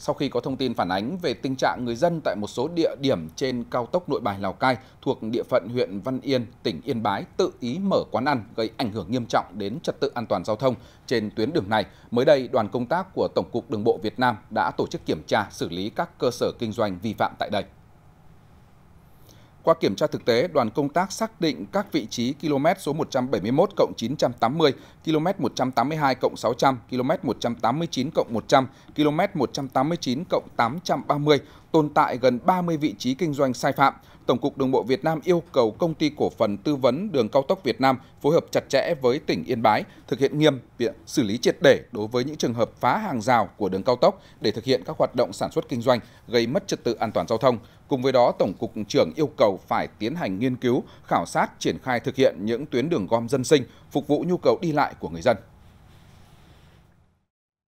Sau khi có thông tin phản ánh về tình trạng người dân tại một số địa điểm trên cao tốc nội bài Lào Cai thuộc địa phận huyện Văn Yên, tỉnh Yên Bái tự ý mở quán ăn gây ảnh hưởng nghiêm trọng đến trật tự an toàn giao thông trên tuyến đường này, mới đây đoàn công tác của Tổng cục Đường bộ Việt Nam đã tổ chức kiểm tra xử lý các cơ sở kinh doanh vi phạm tại đây. Qua kiểm tra thực tế, đoàn công tác xác định các vị trí km số 171 cộng 980, km 182 cộng 600, km 189 cộng 100, km 189 cộng 830 tồn tại gần 30 vị trí kinh doanh sai phạm. Tổng cục Đường bộ Việt Nam yêu cầu công ty cổ phần tư vấn đường cao tốc Việt Nam phối hợp chặt chẽ với tỉnh Yên Bái thực hiện nghiêm việc xử lý triệt để đối với những trường hợp phá hàng rào của đường cao tốc để thực hiện các hoạt động sản xuất kinh doanh gây mất trật tự an toàn giao thông. Cùng với đó, Tổng cục trưởng yêu cầu phải tiến hành nghiên cứu khảo sát triển khai thực hiện những tuyến đường gom dân sinh phục vụ nhu cầu đi lại của người dân